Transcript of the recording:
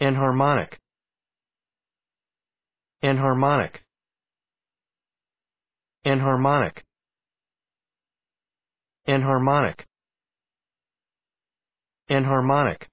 Enharmonic. Enharmonic. Enharmonic. Enharmonic. Enharmonic.